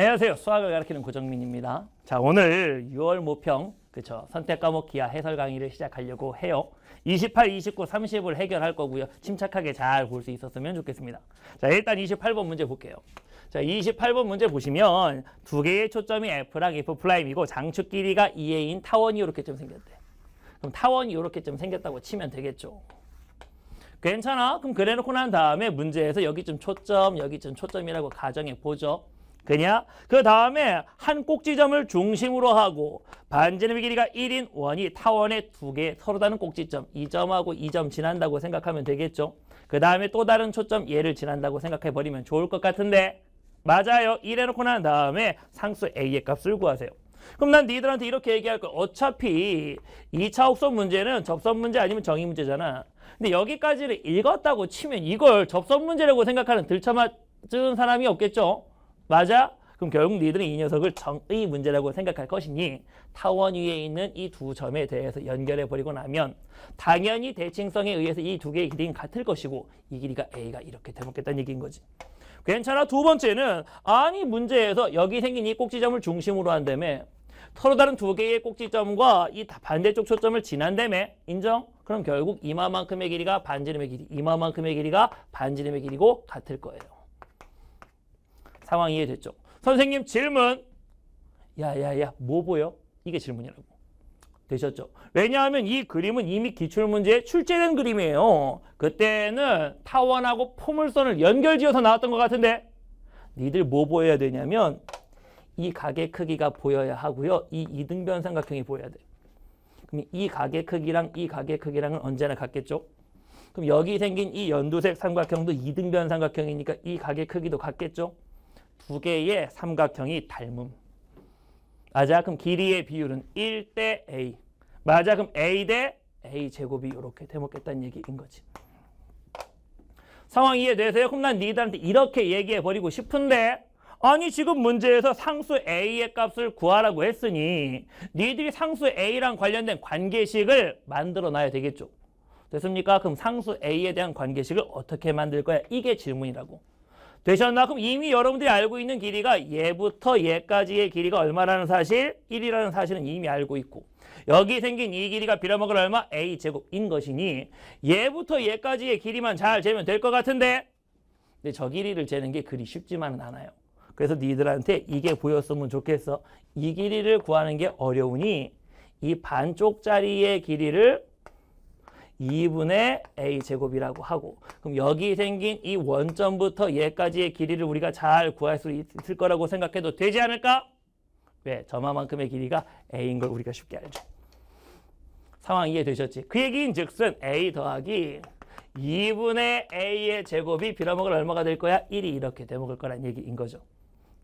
안녕하세요. 수학을 가르치는 고정민입니다. 자, 오늘 6월 모평, 그쵸. 선택 과목 기하 해설 강의를 시작하려고 해요. 28, 29, 30을 해결할 거고요. 침착하게 잘 볼 수 있었으면 좋겠습니다. 자, 일단 28번 문제 볼게요. 자, 28번 문제 보시면 두 개의 초점이 F랑 F'이고 장축 길이가 2A인 타원이 이렇게 좀 생겼대. 그럼 타원이 이렇게 좀 생겼다고 치면 되겠죠. 괜찮아? 그럼 그래놓고 난 다음에 문제에서 여기 좀 초점, 여기 좀 초점이라고 가정해 보죠. 그냥그 다음에 한 꼭지점을 중심으로 하고 반지름의 길이가 1인 원이 타원의 두 개 서로 다른 꼭지점 이점하고이 점 지난다고 생각하면 되겠죠. 그 다음에 또 다른 초점 얘를 지난다고 생각해버리면 좋을 것 같은데 맞아요. 이래놓고 난 다음에 상수 A의 값을 구하세요. 그럼 난 니들한테 이렇게 얘기할 거야. 어차피 2차 옥선 문제는 접선 문제 아니면 정의 문제잖아. 근데 여기까지를 읽었다고 치면 이걸 접선 문제라고 생각하는 들쳐맞은 사람이 없겠죠. 맞아? 그럼 결국 니들은 이 녀석을 정의 문제라고 생각할 것이니 타원 위에 있는 이 두 점에 대해서 연결해버리고 나면 당연히 대칭성에 의해서 이 두 개의 길이는 같을 것이고 이 길이가 A가 이렇게 되먹겠다는 얘기인 거지. 괜찮아. 두 번째는 아니 문제에서 여기 생긴 이 꼭지점을 중심으로 한다며 서로 다른 두 개의 꼭지점과 이 반대쪽 초점을 지난다며 인정? 그럼 결국 이마만큼의 길이가 반지름의 길이, 이마만큼의 길이가 반지름의 길이고 같을 거예요. 상황 이해됐죠? 선생님 질문. 야야야 뭐 보여? 이게 질문이라고. 되셨죠? 왜냐하면 이 그림은 이미 기출문제에 출제된 그림이에요. 그때는 타원하고 포물선을 연결지어서 나왔던 것 같은데 니들 뭐 보여야 되냐면 이 가게 크기가 보여야 하고요. 이 이등변 삼각형이 보여야 돼. 그럼 이 가게 크기랑 이 가게 크기랑은 언제나 같겠죠? 그럼 여기 생긴 이 연두색 삼각형도 이등변 삼각형이니까 이 가게 크기도 같겠죠? 두 개의 삼각형이 닮음. 맞아? 그럼 길이의 비율은 1대 A. 맞아? 그럼 A 대 A 제곱이 이렇게 되먹겠다는 얘기인 거지. 상황 이해되세요? 그럼 난 니들한테 이렇게 얘기해버리고 싶은데 아니 지금 문제에서 상수 A의 값을 구하라고 했으니 니들이 상수 A랑 관련된 관계식을 만들어놔야 되겠죠. 됐습니까? 그럼 상수 A에 대한 관계식을 어떻게 만들 거야? 이게 질문이라고. 되셨나? 그럼 이미 여러분들이 알고 있는 길이가 얘부터 얘까지의 길이가 얼마라는 사실? 1이라는 사실은 이미 알고 있고 여기 생긴 이 길이가 빌어먹을 얼마? a제곱인 것이니 얘부터 얘까지의 길이만 잘 재면 될 것 같은데 근데 저 길이를 재는 게 그리 쉽지만은 않아요. 그래서 니들한테 이게 보였으면 좋겠어. 이 길이를 구하는 게 어려우니 이 반쪽짜리의 길이를 2분의 a제곱이라고 하고 그럼 여기 생긴 이 원점부터 얘까지의 길이를 우리가 잘 구할 수 있을 거라고 생각해도 되지 않을까? 왜? 점화만큼의 길이가 a인 걸 우리가 쉽게 알죠. 상황 이해되셨지? 그 얘기인 즉슨 a 더하기 2분의 a의 제곱이 빌어먹을 얼마가 될 거야? 1이 이렇게 돼먹을 거란 얘기인 거죠.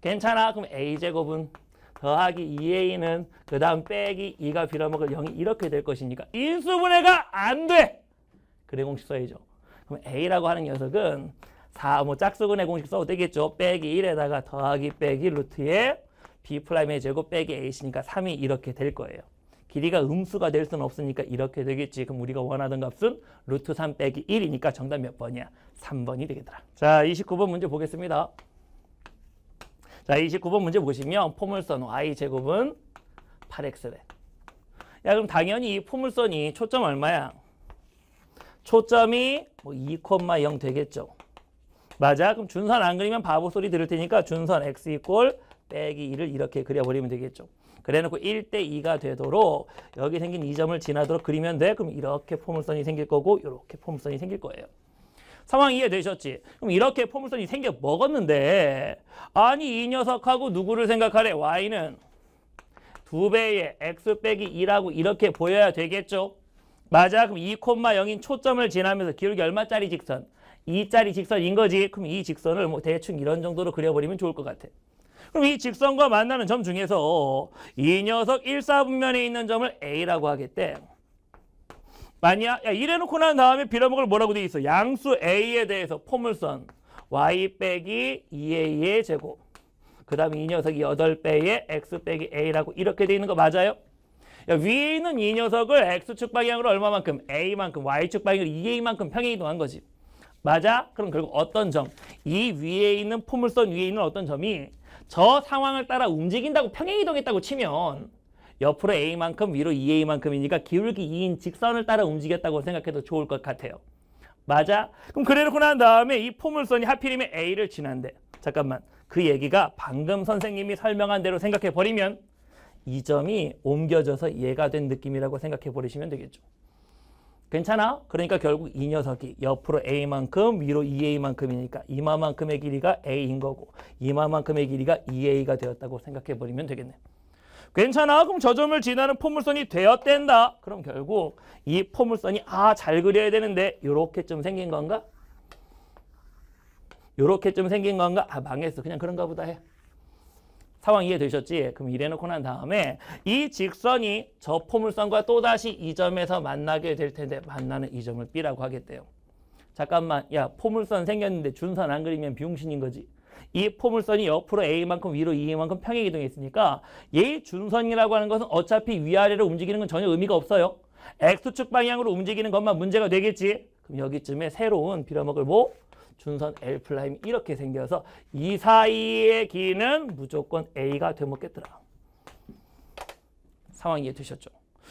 괜찮아? 그럼 a제곱은 더하기 2a는 그 다음 빼기 2가 빌어먹을 0이 이렇게 될 것이니까 인수분해가 안 돼. 그래 공식 써야죠. 그럼 a라고 하는 녀석은 4, 뭐 짝수근의 공식 써도 되겠죠. 빼기 1에다가 더하기 빼기 루트에 b 프라임의 제곱 빼기 a 시니까 3이 이렇게 될 거예요. 길이가 음수가 될 수는 없으니까 이렇게 되겠지. 그럼 우리가 원하던 값은 루트 3 빼기 1이니까 정답 몇 번이야? 3번이 되겠더라. 자, 29번 문제 보겠습니다. 자, 29번 문제 보시면 포물선 y제곱은 8x래. 야, 그럼 당연히 이 포물선이 초점 얼마야? 초점이 뭐2,0 되겠죠. 맞아? 그럼 준선 안 그리면 바보 소리 들을 테니까 준선 x 이꼴 빼기 2를 이렇게 그려버리면 되겠죠. 그래놓고 1대 2가 되도록 여기 생긴 이점을 지나도록 그리면 돼. 그럼 이렇게 포물선이 생길 거고 이렇게 포물선이 생길 거예요. 상황 이해되셨지? 그럼 이렇게 포물선이 생겨 먹었는데 아니 이 녀석하고 누구를 생각하래? Y는 두배의 X 빼기 2라고 이렇게 보여야 되겠죠? 맞아? 그럼 2,0인 초점을 지나면서 기울기 얼마짜리 직선? 2짜리 직선인 거지? 그럼 이 직선을 뭐 대충 이런 정도로 그려버리면 좋을 것 같아. 그럼 이 직선과 만나는 점 중에서 이 녀석 1사분면에 있는 점을 A라고 하겠대. 만약 야, 이래놓고 난 다음에 빌어먹을 뭐라고 돼 있어? 양수 A에 대해서 포물선 y 빼기 2a의 제곱 그 다음에 이 녀석이 8배의 x 빼기 a라고 이렇게 돼 있는 거 맞아요? 야, 위에 있는 이 녀석을 x축 방향으로 얼마만큼? a만큼 y축 방향으로 2a만큼 평행이동한 거지 맞아? 그럼 결국 어떤 점? 이 위에 있는 포물선 위에 있는 어떤 점이 저 상황을 따라 움직인다고 평행이동했다고 치면 옆으로 A만큼 위로 2A만큼이니까 e 기울기 2인 직선을 따라 움직였다고 생각해도 좋을 것 같아요. 맞아? 그럼 그래놓고 난 다음에 이 포물선이 하필이면 A를 지난대. 잠깐만. 그 얘기가 방금 선생님이 설명한 대로 생각해버리면 이 점이 옮겨져서 얘가 된 느낌이라고 생각해버리시면 되겠죠. 괜찮아? 그러니까 결국 이 녀석이 옆으로 A만큼 위로 2A만큼이니까 e 이마만큼의 길이가 A인 거고 이마만큼의 길이가 2A가 e 되었다고 생각해버리면 되겠네. 괜찮아 그럼 저 점을 지나는 포물선이 되었댄다. 그럼 결국 이 포물선이 아 잘 그려야 되는데 요렇게 좀 생긴 건가? 요렇게 좀 생긴 건가? 아 망했어. 그냥 그런가 보다 해. 상황 이해되셨지? 그럼 이래놓고 난 다음에 이 직선이 저 포물선과 또다시 이 점에서 만나게 될 텐데 만나는 이 점을 B라고 하겠대요. 잠깐만 야 포물선 생겼는데 준선 안 그리면 비용신인 거지. 이 포물선이 옆으로 A만큼 위로 E만큼 평행 이동했으니까 얘 준선이라고 하는 것은 어차피 위아래로 움직이는 건 전혀 의미가 없어요. X축 방향으로 움직이는 것만 문제가 되겠지. 그럼 여기쯤에 새로운 빌어먹을 뭐? 준선 L 플 이렇게 생겨서 이 사이의 길이는 무조건 A가 되먹겠더라. 상황 이해 되셨죠?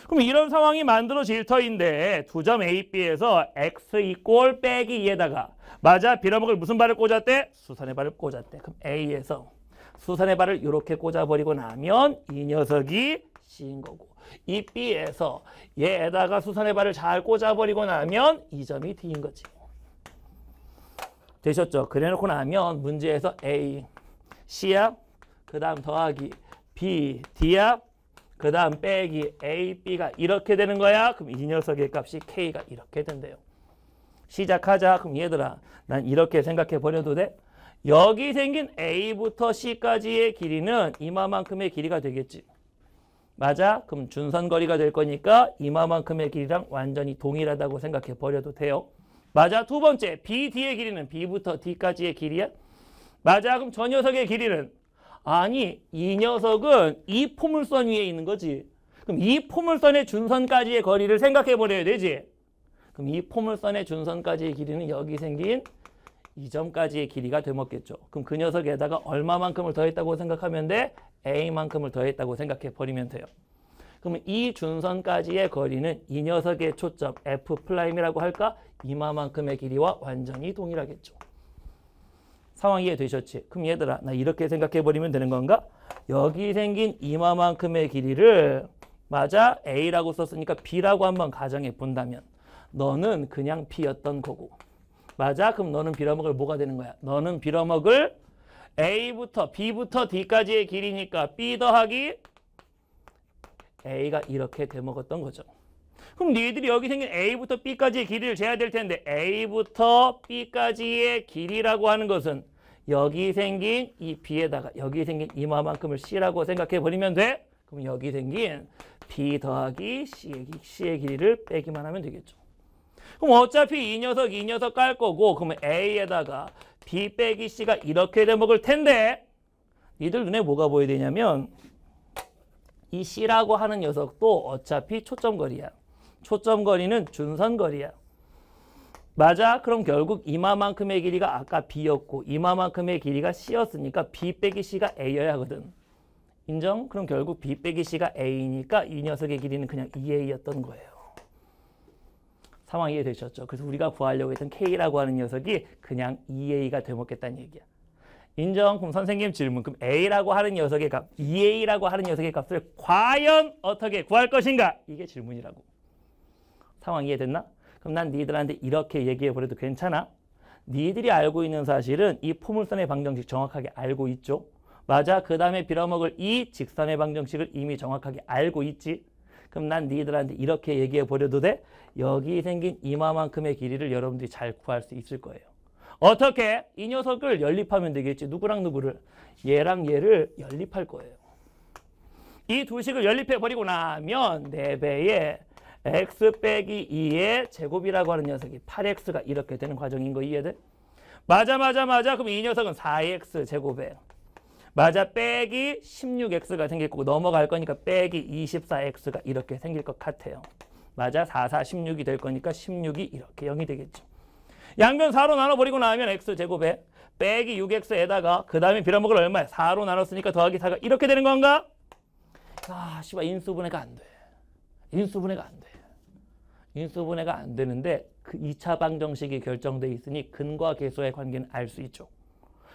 그럼 이런 상황이 만들어질 터인데 두 점 A, B에서 X 이꼴 빼기 2에다가 맞아 빌어먹을 무슨 발을 꽂았대? 수산의 발을 꽂았대. 그럼 A에서 수산의 발을 이렇게 꽂아버리고 나면 이 녀석이 C인 거고 이 B에서 얘에다가 수산의 발을 잘 꽂아버리고 나면 이 점이 D인 거지. 되셨죠? 그래놓고 나면 문제에서 A, C야 그 다음 더하기 B, D야 그 다음 빼기 A, B가 이렇게 되는 거야. 그럼 이 녀석의 값이 K가 이렇게 된대요. 시작하자. 그럼 얘들아 난 이렇게 생각해 버려도 돼? 여기 생긴 A부터 C까지의 길이는 이마만큼의 길이가 되겠지. 맞아? 그럼 준선거리가 될 거니까 이마만큼의 길이랑 완전히 동일하다고 생각해 버려도 돼요. 맞아? 두 번째, BD의 길이는 B부터 D까지의 길이야? 맞아? 그럼 저 녀석의 길이는 아니 이 녀석은 이 포물선 위에 있는 거지. 그럼 이 포물선의 준선까지의 거리를 생각해버려야 되지. 그럼 이 포물선의 준선까지의 길이는 여기 생긴 이 점까지의 길이가 되었겠죠 그럼 그 녀석에다가 얼마만큼을 더했다고 생각하면 돼? A만큼을 더했다고 생각해버리면 돼요. 그러면 이 준선까지의 거리는 이 녀석의 초점 F'이라고 플라임 할까? 이마만큼의 길이와 완전히 동일하겠죠. 상황 이해 되셨지? 그럼 얘들아 나 이렇게 생각해버리면 되는 건가? 여기 생긴 이마만큼의 길이를 맞아 A라고 썼으니까 B라고 한번 가정해 본다면 너는 그냥 B였던 거고 맞아? 그럼 너는 빌어먹을 뭐가 되는 거야? 너는 빌어먹을 A부터 B부터 D까지의 길이니까 B 더하기 A가 이렇게 돼먹었던 거죠. 그럼 니들이 여기 생긴 A부터 B까지의 길이를 재야 될 텐데 A부터 B까지의 길이라고 하는 것은 여기 생긴 이 B에다가 여기 생긴 이마만큼을 C라고 생각해버리면 돼. 그럼 여기 생긴 B 더하기 C의, C의 길이를 빼기만 하면 되겠죠. 그럼 어차피 이 녀석 이 녀석 깔 거고 그러면 A에다가 B 빼기 C가 이렇게 돼 먹을 텐데 니들 눈에 뭐가 보여야 되냐면 이 C라고 하는 녀석도 어차피 초점거리야. 초점 거리는 준선 거리야. 맞아? 그럼 결국 이마만큼의 길이가 아까 B였고 이마만큼의 길이가 C였으니까 B 빼기 C가 A여야 하거든. 인정? 그럼 결국 B 빼기 C가 A니까 이 녀석의 길이는 그냥 2A였던 거예요. 상황 이해되셨죠? 그래서 우리가 구하려고 했던 K라고 하는 녀석이 그냥 2A가 되먹겠다는 얘기야. 인정? 그럼 선생님 질문. 그럼 A라고 하는 녀석의 값, 2A라고 하는 녀석의 값을 과연 어떻게 구할 것인가? 이게 질문이라고. 상황 이해됐나? 그럼 난 니들한테 이렇게 얘기해버려도 괜찮아? 니들이 알고 있는 사실은 이 포물선의 방정식 정확하게 알고 있죠? 맞아. 그 다음에 빌어먹을 이 직선의 방정식을 이미 정확하게 알고 있지. 그럼 난 니들한테 이렇게 얘기해 버려도 돼? 여기 생긴 이마만큼의 길이를 여러분들이 잘 구할 수 있을 거예요. 어떻게? 이 녀석을 연립하면 되겠지. 누구랑 누구를? 얘랑 얘를 연립할 거예요. 이 두 식을 연립해 버리고 나면 4배의 x 빼기 2의 제곱이라고 하는 녀석이 8x가 이렇게 되는 과정인 거 이해돼? 맞아 맞아 맞아 그럼 이 녀석은 4x 제곱이에요. 맞아 빼기 16x가 생길 거고 넘어갈 거니까 빼기 24x가 이렇게 생길 것 같아요. 맞아 4, 4, 16이 될 거니까 16이 이렇게 0이 되겠죠. 양변 4로 나눠버리고 나면 x제곱에 빼기 6x에다가 그 다음에 빌어먹을 얼마야? 4로 나눴으니까 더하기 4가 이렇게 되는 건가? 아, 씨발 인수분해가 안 돼. 인수분해가 안 돼. 인수분해가 안 되는데 그 2차 방정식이 결정돼 있으니 근과 계수의 관계는 알 수 있죠.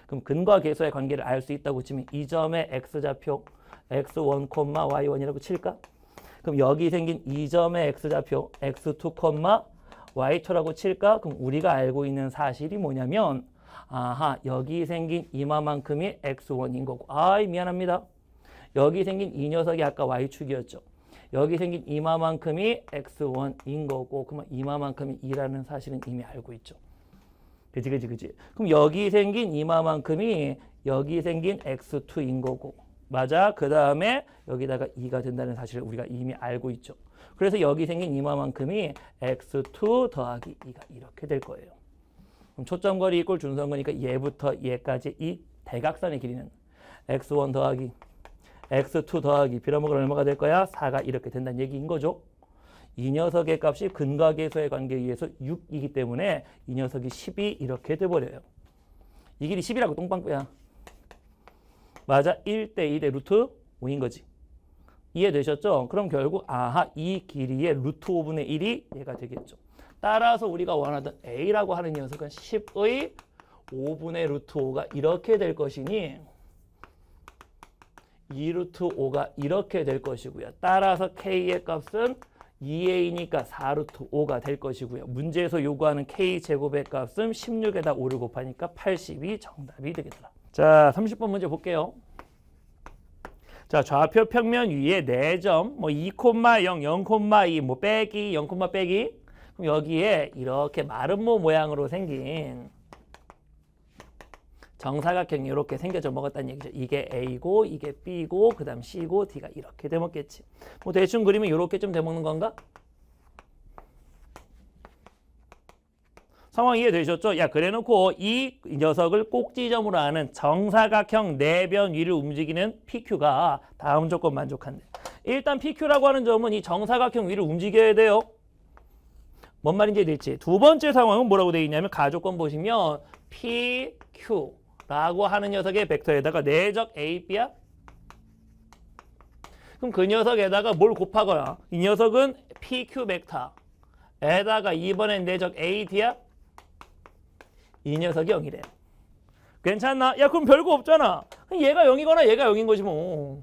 그럼 근과 계수의 관계를 알 수 있다고 치면 이 점의 x좌표 x1, y1이라고 칠까? 그럼 여기 생긴 이 점의 x좌표 x2, y2라고 칠까? 그럼 우리가 알고 있는 사실이 뭐냐면 아하 여기 생긴 이마만큼이 x1인 거고 아이 미안합니다. 여기 생긴 이 녀석이 아까 y축이었죠. 여기 생긴 이마만큼이 x1인 거고 그러면 이마만큼이 2라는 사실은 이미 알고 있죠. 그지 그지 그지. 그럼 여기 생긴 이마만큼이 여기 생긴 x2인 거고 맞아? 그 다음에 여기다가 2가 된다는 사실을 우리가 이미 알고 있죠. 그래서 여기 생긴 이마만큼이 x2 더하기 2가 이렇게 될 거예요. 그럼 초점거리 이꼴 준선거니까 얘부터 얘까지 이 대각선의 길이는 x1 더하기 x2 더하기 빌어먹을 얼마가 될 거야? 4가 이렇게 된다는 얘기인 거죠. 이 녀석의 값이 근각계서의 관계에 의해서 6이기 때문에 이 녀석이 10이 이렇게 돼버려요. 이 길이 10이라고 똥방구야. 맞아. 1 대 2 대 루트 5인 거지. 이해되셨죠? 그럼 결국 아하 이 길이의 루트 5분의 1이 얘가 되겠죠. 따라서 우리가 원하던 A라고 하는 녀석은 10의 5분의 루트 5가 이렇게 될 것이니 2루트 5가 이렇게 될 것이고요. 따라서 k의 값은 2a니까 4루트 5가 될 것이고요. 문제에서 요구하는 k제곱의 값은 16에다 5를 곱하니까 80이 정답이 되겠더라. 자, 30번 문제 볼게요. 자, 좌표 평면 위에 4점, 뭐 2,0, 0,2, 뭐 빼기, 0, 빼기. 그럼 여기에 이렇게 마름모 모양으로 생긴 정사각형이 이렇게 생겨져 먹었다는 얘기죠. 이게 A고 이게 B고 그 다음 C고 D가 이렇게 돼 먹겠지. 뭐 대충 그리면 이렇게 좀돼 먹는 건가? 상황 이해되셨죠? 야 그래놓고 이 녀석을 꼭지점으로 하는 정사각형 내변 위를 움직이는 PQ가 다음 조건 만족한대. 일단 PQ라고 하는 점은 이 정사각형 위를 움직여야 돼요. 뭔 말인지 될지. 두 번째 상황은 뭐라고 되어 있냐면 가조건 보시면 PQ 라고 하는 녀석의 벡터에다가 내적 A, B야? 그럼 그 녀석에다가 뭘 곱하거나 이 녀석은 PQ 벡터 에다가 이번엔 내적 AD야? 이 녀석이 0이래. 괜찮나? 야 그럼 별거 없잖아. 얘가 0이거나 얘가 0인 거지 뭐.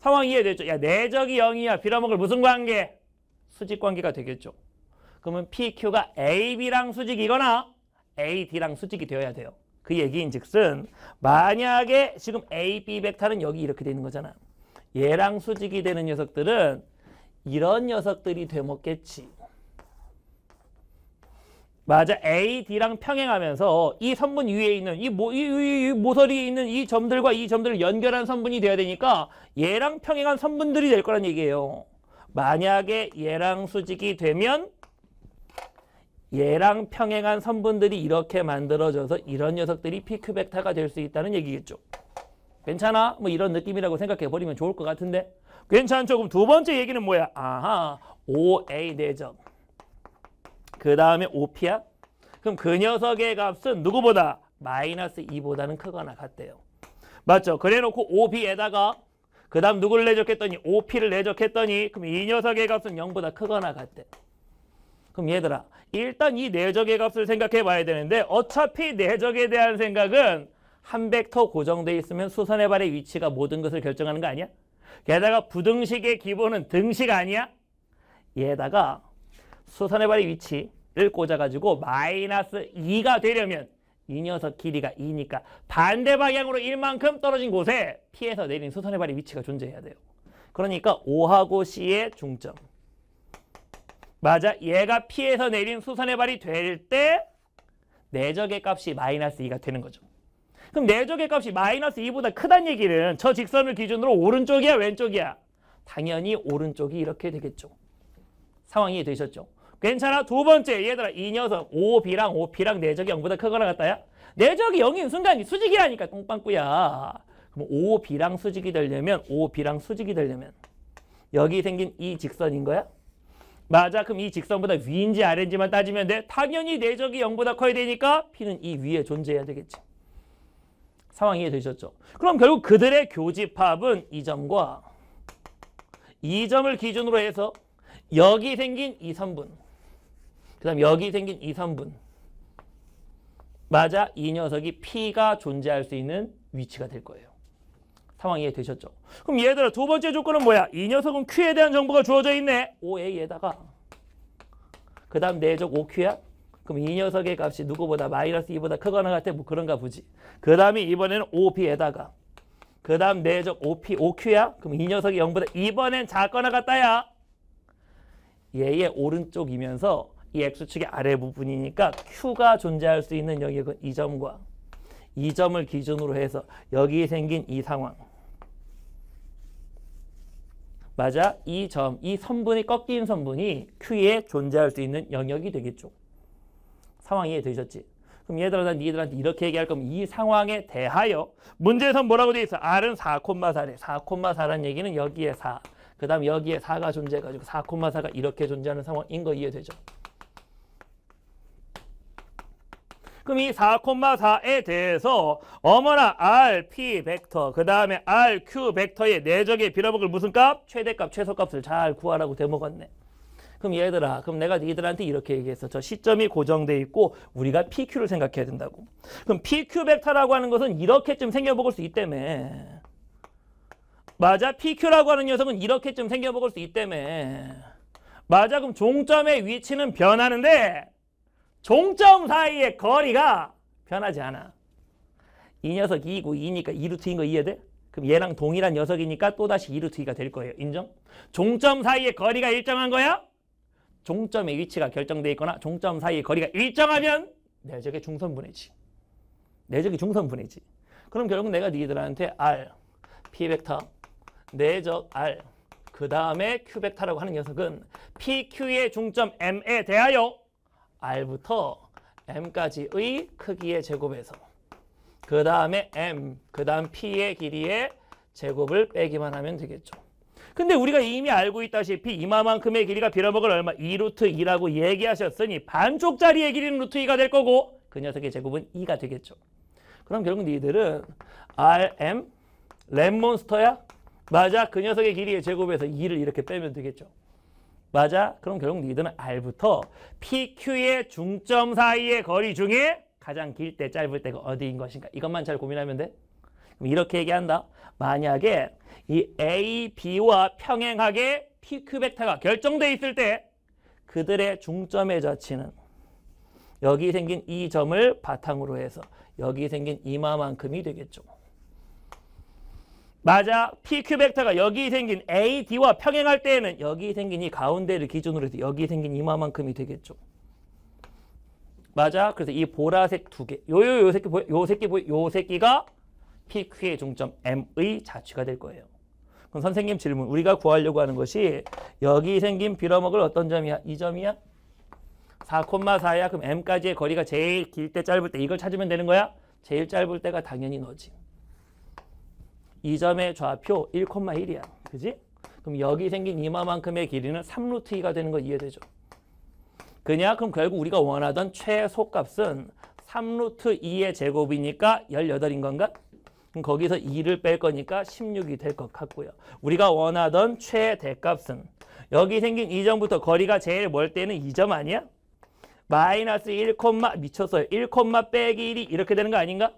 상황 이해됐죠? 야 내적이 0이야. 빌어먹을 무슨 관계? 수직 관계가 되겠죠. 그러면 PQ가 AB랑 수직이거나 A, D랑 수직이 되어야 돼요. 그 얘기인 즉슨 만약에 지금 A, B 벡터는 여기 이렇게 되는 거잖아. 얘랑 수직이 되는 녀석들은 이런 녀석들이 되먹겠지. 맞아. A, D랑 평행하면서 이 선분 위에 있는 이, 모, 이, 이, 이 모서리에 있는 이 점들과 이 점들을 연결한 선분이 되어야 되니까 얘랑 평행한 선분들이 될 거란 얘기예요. 만약에 얘랑 수직이 되면 얘랑 평행한 선분들이 이렇게 만들어져서 이런 녀석들이 피크 벡터가 될 수 있다는 얘기겠죠. 괜찮아? 뭐 이런 느낌이라고 생각해버리면 좋을 것 같은데 괜찮죠? 그럼 두 번째 얘기는 뭐야? 아하, OA 내점. 그 다음에 OP야? 그럼 그 녀석의 값은 누구보다? 마이너스 2보다는 크거나 같대요. 맞죠? 그래놓고 OB에다가 그 다음 누구를 내적했더니 OP를 내적했더니 그럼 이 녀석의 값은 0보다 크거나 같대. 그럼 얘들아 일단 이 내적의 값을 생각해 봐야 되는데 어차피 내적에 대한 생각은 한 벡터 고정돼 있으면 수선해발의 위치가 모든 것을 결정하는 거 아니야? 게다가 부등식의 기본은 등식 아니야? 얘다가 수선해발의 위치를 꽂아가지고 마이너스 2가 되려면 이 녀석 길이가 2니까 반대 방향으로 1만큼 떨어진 곳에 피해서 내린 수선해발의 위치가 존재해야 돼요. 그러니까 5하고 C의 중점. 맞아. 얘가 P에서 내린 수선의 발이 될 때 내적의 값이 마이너스 2가 되는 거죠. 그럼 내적의 값이 마이너스 2보다 크다는 얘기는 저 직선을 기준으로 오른쪽이야 왼쪽이야? 당연히 오른쪽이 이렇게 되겠죠. 상황이 되셨죠? 괜찮아? 두 번째 얘들아 이 녀석 5B랑 5B랑 내적이 0보다 크거나 같다야? 내적이 0인 순간 이 수직이라니까 똥빵꾸야. 그럼 5B랑 수직이 되려면 5B랑 수직이 되려면 여기 생긴 이 직선인 거야? 맞아. 그럼 이 직선보다 위인지 아래인지만 따지면 돼. 당연히 내적이 0보다 커야 되니까 P는 이 위에 존재해야 되겠지. 상황 이해되셨죠? 그럼 결국 그들의 교집합은 이 점과 이 점을 기준으로 해서 여기 생긴 이 선분 그 다음 여기 생긴 이 선분 맞아 이 녀석이 P가 존재할 수 있는 위치가 될 거예요. 상황 이해되셨죠? 그럼 얘들아 두 번째 조건은 뭐야? 이 녀석은 Q에 대한 정보가 주어져 있네. 5A에다가 그 다음 내적 5Q야? 그럼 이 녀석의 값이 누구보다 마이너스 2보다 크거나 같아? 뭐 그런가 보지. 그 다음에 이번에는 5B에다가 그 다음 내적 5P, 5Q야? 그럼 이 녀석이 0보다 이번엔 작거나 같다야. 얘의 오른쪽이면서 이 X축의 아래 부분이니까 Q가 존재할 수 있는 영역은 이 점과 이 점을 기준으로 해서 여기 생긴 이 상황. 맞아? 이 점, 이 선분이 꺾인 선분이 Q에 존재할 수 있는 영역이 되겠죠. 상황 이해 되셨지? 그럼 얘들아 난 니들한테 이렇게 얘기할 거면 이 상황에 대하여 문제에선 뭐라고 돼 있어? R은 4,4래. 4,4라는 얘기는 여기에 4. 그 다음 여기에 4가 존재해가지고 4,4가 이렇게 존재하는 상황인 거 이해되죠? 그럼 이 4,4에 대해서 어머나 R, P 벡터 그 다음에 R, Q 벡터의 내적에 빌어먹을 무슨 값? 최대값, 최소값을 잘 구하라고 되먹었네. 그럼 얘들아 그럼 내가 너희들한테 이렇게 얘기했어 저 시점이 고정돼 있고 우리가 PQ를 생각해야 된다고 그럼 PQ 벡터라고 하는 것은 이렇게쯤 생겨먹을 수 있다며 맞아 PQ라고 하는 녀석은 이렇게쯤 생겨먹을 수 있다며 맞아 그럼 종점의 위치는 변하는데 종점 사이의 거리가 변하지 않아. 이 녀석 2이고 2니까 2루트인 거 이해돼? 그럼 얘랑 동일한 녀석이니까 또다시 2루트가 될 거예요. 인정? 종점 사이의 거리가 일정한 거야? 종점의 위치가 결정돼 있거나 종점 사이의 거리가 일정하면 내적의 중선분해지. 내적이 중선분해지. 그럼 결국 내가 니들한테 R, P 벡터, 내적 R, 그 다음에 Q 벡터라고 하는 녀석은 PQ의 중점 M에 대하여 R부터 M까지의 크기의 제곱에서 그 다음에 M, 그 다음 P의 길이의 제곱을 빼기만 하면 되겠죠. 근데 우리가 이미 알고 있다시피 이마만큼의 길이가 빌어먹을 얼마 2루트 2라고 얘기하셨으니 반쪽짜리의 길이는 루트 2가 될 거고 그 녀석의 제곱은 2가 되겠죠. 그럼 결국 니들은 RM 랩몬스터야? 맞아 그 녀석의 길이의 제곱에서 2를 이렇게 빼면 되겠죠. 맞아? 그럼 결국 니들은 R부터 PQ의 중점 사이의 거리 중에 가장 길 때 짧을 때가 어디인 것인가 이것만 잘 고민하면 돼. 그럼 이렇게 얘기한다. 만약에 이 A, B와 평행하게 PQ 벡터가 결정돼 있을 때 그들의 중점의 자치는 여기 생긴 이 점을 바탕으로 해서 여기 생긴 이마만큼이 되겠죠. 맞아. PQ 벡터가 여기 생긴 AD와 평행할 때에는 여기 생긴 이 가운데를 기준으로 해서 여기 생긴 이마만큼이 되겠죠. 맞아. 그래서 이 보라색 두 개. 요 요 요 새끼 보여? 요 새끼 보여? 요 새끼가 PQ의 중점 M의 자취가 될 거예요. 그럼 선생님 질문. 우리가 구하려고 하는 것이 여기 생긴 빌어먹을 어떤 점이야? 이 점이야? 4,4야. 그럼 M까지의 거리가 제일 길 때 짧을 때 이걸 찾으면 되는 거야? 제일 짧을 때가 당연히 너지. 이점의 좌표 1,1이야. 그지? 그럼 여기 생긴 이마만큼의 길이는 3루트 2가 되는 거 이해되죠? 그냥 그럼 결국 우리가 원하던 최소값은 3루트 2의 제곱이니까 18인 건가? 그럼 거기서 2를 뺄 거니까 16이 될 것 같고요. 우리가 원하던 최대값은 여기 생긴 2점부터 거리가 제일 멀 때는 2점 아니야? 마이너스 1, 미쳤어요. 1, 빼기 1이 이렇게 되는 거 아닌가?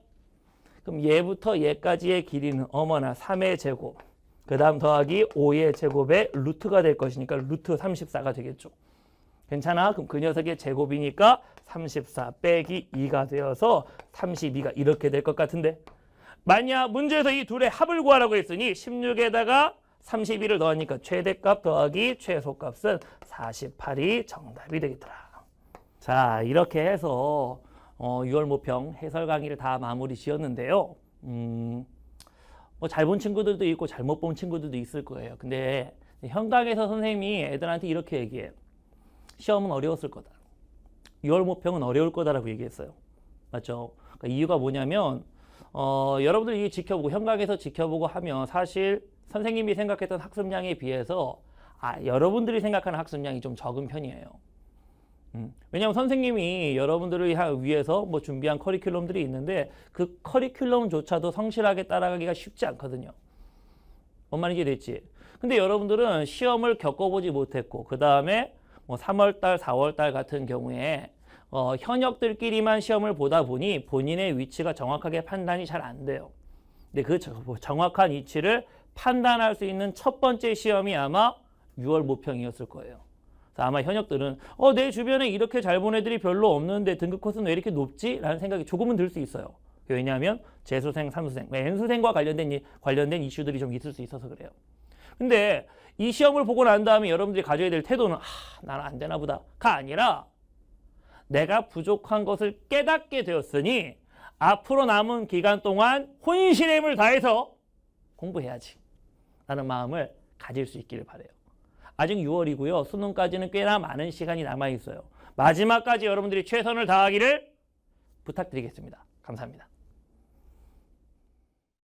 그럼 얘부터 얘까지의 길이는 어머나 3의 제곱. 그 다음 더하기 5의 제곱의 루트가 될 것이니까 루트 34가 되겠죠. 괜찮아? 그럼 그 녀석의 제곱이니까 34 빼기 2가 되어서 32가 이렇게 될 것 같은데 만약 문제에서 이 둘의 합을 구하라고 했으니 16에다가 32를 넣으니까 최대값 더하기 최소값은 48이 정답이 되겠더라. 자 이렇게 해서 6월 어, 모평 해설 강의를 다 마무리 지었는데요. 음, 뭐 잘 본 친구들도 있고 잘못 본 친구들도 있을 거예요. 근데 현강에서 선생님이 애들한테 이렇게 얘기해 시험은 어려웠을 거다. 6월 모평은 어려울 거다라고 얘기했어요. 맞죠? 그러니까 이유가 뭐냐면 어, 여러분들 이 지켜보고 현강에서 지켜보고 하면 사실 선생님이 생각했던 학습량에 비해서 아, 여러분들이 생각하는 학습량이 좀 적은 편이에요. 음. 왜냐하면 선생님이 여러분들을 위해서 뭐 준비한 커리큘럼들이 있는데 그 커리큘럼조차도 성실하게 따라가기가 쉽지 않거든요. 뭔 말인지 됐지? 근데 여러분들은 시험을 겪어보지 못했고 그 다음에 뭐 3월달, 4월달 같은 경우에 어, 현역들끼리만 시험을 보다 보니 본인의 위치가 정확하게 판단이 잘 안 돼요. 근데 그 뭐 정확한 위치를 판단할 수 있는 첫 번째 시험이 아마 6월 모평이었을 거예요. 아마 현역들은 어, 내 주변에 이렇게 잘 보는 애들이 별로 없는데 등급 코스는 왜 이렇게 높지? 라는 생각이 조금은 들 수 있어요. 왜냐하면 재수생, 삼수생, N수생과 관련된, 관련된 이슈들이 좀 있을 수 있어서 그래요. 근데 이 시험을 보고 난 다음에 여러분들이 가져야 될 태도는 아, 나는 안 되나 보다. 가 아니라 내가 부족한 것을 깨닫게 되었으니 앞으로 남은 기간 동안 혼신의 힘을 다해서 공부해야지 라는 마음을 가질 수 있기를 바래요. 아직 6월이고요. 수능까지는 꽤나 많은 시간이 남아있어요. 마지막까지 여러분들이 최선을 다하기를 부탁드리겠습니다. 감사합니다.